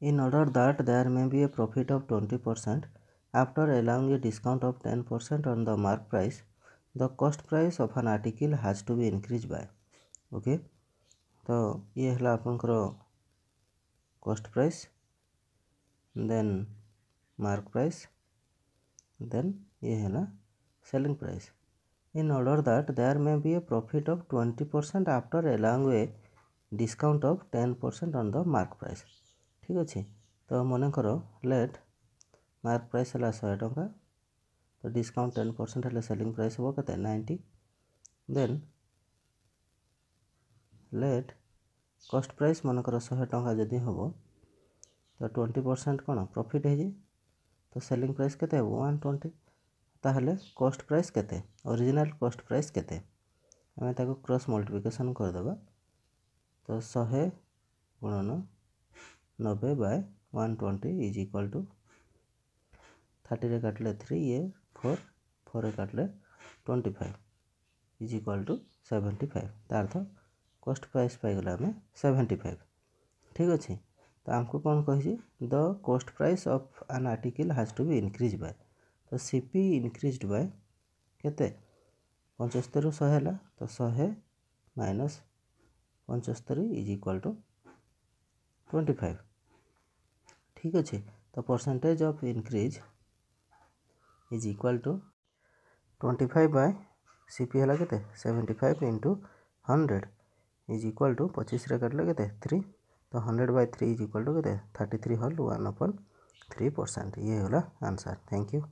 in order that there may be a profit of 20% after allowing a discount of 10% on the mark price the cost price of an article has to be increased by okay तो ये है आपंकर cost price then mark price then ये है selling price in order that there may be a profit of twenty percent after along a discount of ten percent on the mark price ଠିକ୍ ଅଛି ତ ମନେକର ଲେଟ୍ ମାର୍କ ପ୍ରାଇସ୍ ହେଲା ଶହେ ଟଙ୍କା ତ ଡିସକାଉଣ୍ଟ ଟେନ୍ ପରସେଣ୍ଟ ହେଲେ ସେଲିଂ ପ୍ରାଇସ୍ ହେବ କେତେ ninety then let cost price ମନେକର ଶହେ ଟଙ୍କା ଯଦି ହେବ ତ ଟ୍ୱେଣ୍ଟି ପରସେଣ୍ଟ କ'ଣ ପ୍ରଫିଟ୍ ହେଇଛି ତ ସେଲିଂ ପ୍ରାଇସ୍ କେତେ ହେବ ୱାନ୍ ଟ୍ୱେଣ୍ଟି ତାହେଲେ କଷ୍ଟ ପ୍ରାଇସ୍ କେତେ ଅରିଜିନାଲ୍ କଷ୍ଟ ପ୍ରାଇସ୍ କେତେ ଆମେ ତାକୁ କ୍ରସ୍ ମଲ୍ଟିପ୍ଲିକେସନ୍ କରିଦେବା ତ ଶହେ ଗୁଣନ नब्बे by one twenty is equal to thirty रे काटले थ्री ये फोर फोर काटले twenty five is equal to seventy five तार्थ कस्ट प्राइस पाइल आम सेवेन्टी फाइव ठीक अच्छे तो आमको कौन कही the cost price of an article has to be increased by तो सीपी इनक्रिज बाय के पंचस्तर शहे है तो शहे माइनस पंचस्तर is equal to twenty five ठीक अच्छे तो percentage of increase is equal to twenty five by CP है के सेवेन्टी फाइव into hundred is equal to पचीस काटले के थ्री तो hundred by three is equal to के थर्टी थ्री हल वन अपन थ्री परसेंट ये होला आंसर थैंक यू